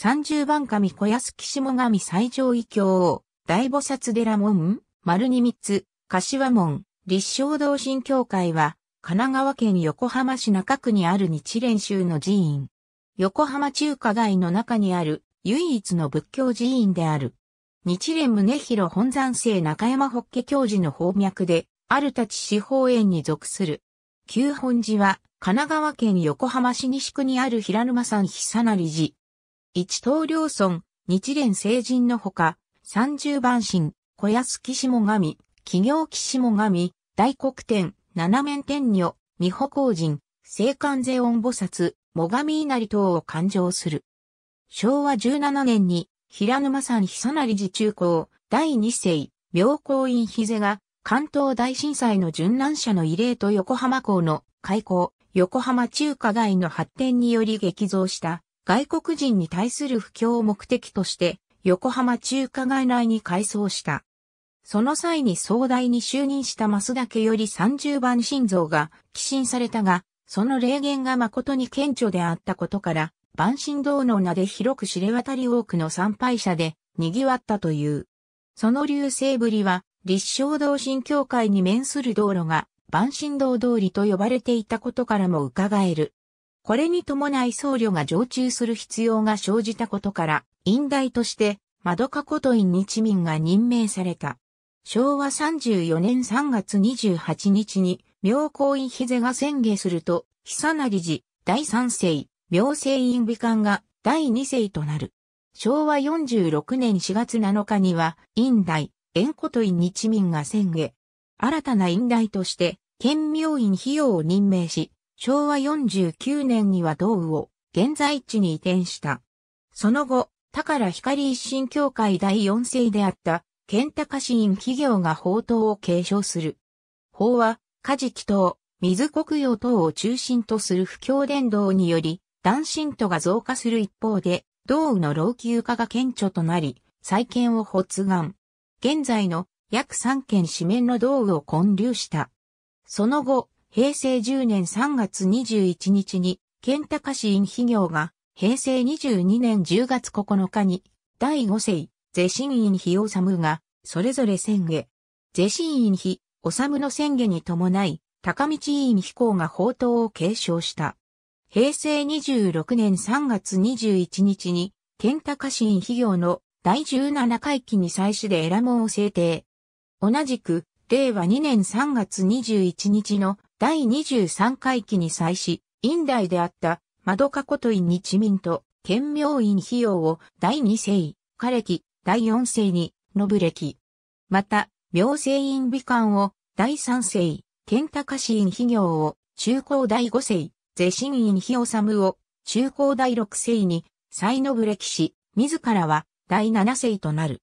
三十番神小安木下神最上位教王、大菩薩寺門、丸二つ、柏門、立正道神教会は、神奈川県横浜市中区にある日蓮宗の寺院。横浜中華街の中にある唯一の仏教寺院である。日蓮宗広本山聖中山法華教授の方脈で、あるたち四方園に属する。旧本寺は、神奈川県横浜市西区にある平沼山久成寺、一東両村、日蓮聖人のほか、三十番神、小安騎士も神、企業騎士も神、大黒天、七面天女、美保公人、聖観世音菩薩、最上稲荷等を勘定する。昭和17年に、平沼山久成寺中高、第二世、妙高院日瀬が、関東大震災の殉難者の慰霊と横浜港の開港、横浜中華街の発展により激増した外国人に対する布教を目的として横浜中華街内に改装した。その際に総代に就任した増田家より30番心臓が寄進されたが、その霊言が誠に顕著であったことから、万神堂の名で広く知れ渡り多くの参拝者で賑わったという。その流星ぶりは、立正道神教会に面する道路が万神堂通りと呼ばれていたことからも伺える。これに伴い僧侶が常駐する必要が生じたことから、院大として、窓かこと院日民が任命された。昭和34年3月28日に、妙高院日勢が宣言すると、久成寺、第三世、妙聖院美官が第二世となる。昭和46年4月7日には、院大、縁こと院日民が宣言。新たな院大として、県妙院費用を任命し、昭和49年には道雨を現在地に移転した。その後、宝光一神教会第四世であった、県高市院企業が法灯を継承する。法は、家事祈祷、水国用等を中心とする不況伝道により、男信徒が増加する一方で、道具の老朽化が顕著となり、再建を発願。現在の約3件紙面の道具を混流した。その後、平成10年3月21日に、県高市院シ業が、平成22年10月9日に、第5世、ゼシ院インヒオが、それぞれ宣言。ゼシ院インヒ、オの宣言に伴い、高道委員飛行が宝刀を継承した。平成26年3月21日に、県高市院シ業の第17回期に際しでエラモンを制定。同じく、令和2年3月21日の第23回期に際し、院大であった、窓かこと院日民と、県明院費用を第2世、嘉暦、第4世に、延暦。また、明星院美観を、第3世、健高市院費用を、中高第5世、是信院費修を、中高第6世に、再延歴し、自らは、第7世となる。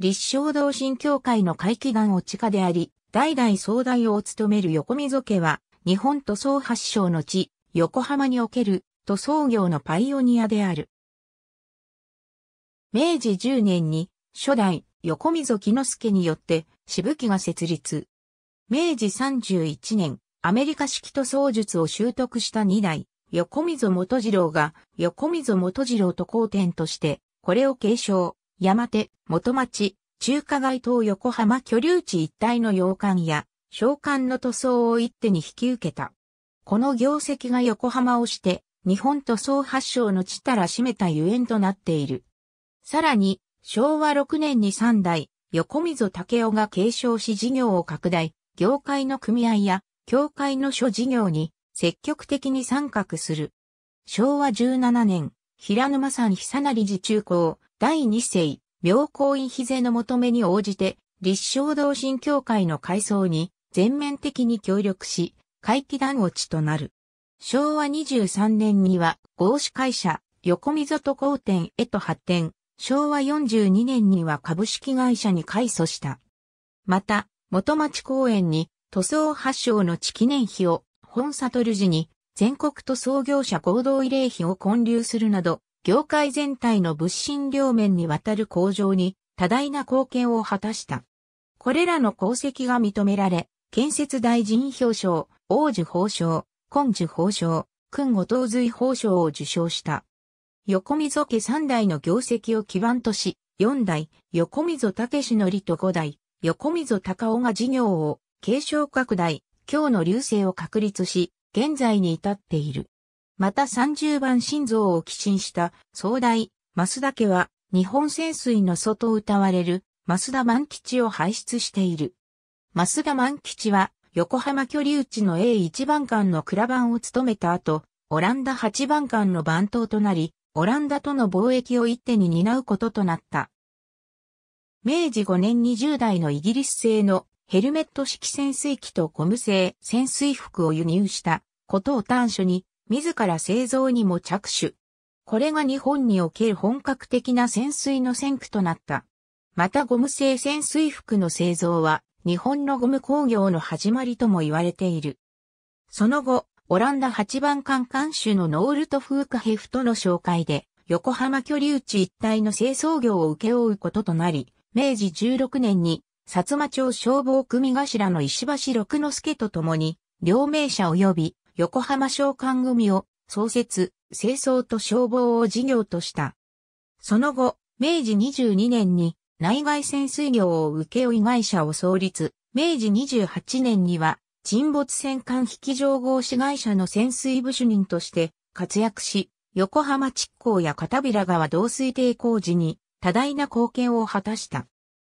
立正道心教会の会期願を地下であり、代々総代を務める横溝家は、日本塗装発祥の地、横浜における塗装業のパイオニアである。明治10年に初代横溝木之助によってしぶきが設立。明治31年、アメリカ式塗装術を習得した2代、横溝元次郎が横溝元次郎と交点として、これを継承、山手、元町、中華街等横浜居留地一帯の洋館や、商館の塗装を一手に引き受けた。この業績が横浜をして、日本塗装発祥の地たらしめたゆえんとなっている。さらに、昭和6年に3代、横溝武雄が継承し事業を拡大、業界の組合や、協会の諸事業に積極的に参画する。昭和17年、平沼山久成寺中高第2世、妙高院比税の求めに応じて、立正道心協会の改装に全面的に協力し、会期団落ちとなる。昭和23年には合資会社、横溝と交店へと発展、昭和42年には株式会社に改装した。また、元町公園に塗装発祥の地記念碑を本悟寺に全国塗装業者合同慰霊碑を建立するなど、業界全体の物心両面にわたる向上に多大な貢献を果たした。これらの功績が認められ、建設大臣表彰、王子法賞、根治法賞、君後東髄法賞を受賞した。横溝家三代の業績を基盤とし、四代、横溝武史の利と五代、横溝隆尾が事業を継承拡大、今日の流星を確立し、現在に至っている。また30番心臓を寄進した壮大、増田家は日本潜水の祖と歌われる増田万吉を輩出している。増田万吉は横浜居留地の A1 番艦の倉番を務めた後、オランダ8番艦の番頭となり、オランダとの貿易を一手に担うこととなった。明治5年20代のイギリス製のヘルメット式潜水機とゴム製潜水服を輸入したことを端緒に自ら製造にも着手。これが日本における本格的な潜水の先駆となった。またゴム製潜水服の製造は日本のゴム工業の始まりとも言われている。その後、オランダ8番艦艦州のノールト・フーカヘフとの紹介で、横浜居留地一帯の清掃業を請け負うこととなり、明治16年に、薩摩町消防組頭の石橋六之助と共に、両名者及び横浜商館組を創設、清掃と消防を事業とした。その後、明治22年に内外潜水業を請負会社を創立、明治28年には沈没船艦引き上合資会社の潜水部主任として活躍し、横浜築港や片平川導水抵抗時に多大な貢献を果たした。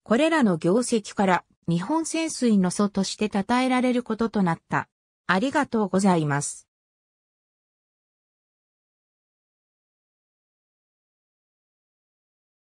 これらの業績から日本潜水の祖として称えられることとなった。ありがとうございます。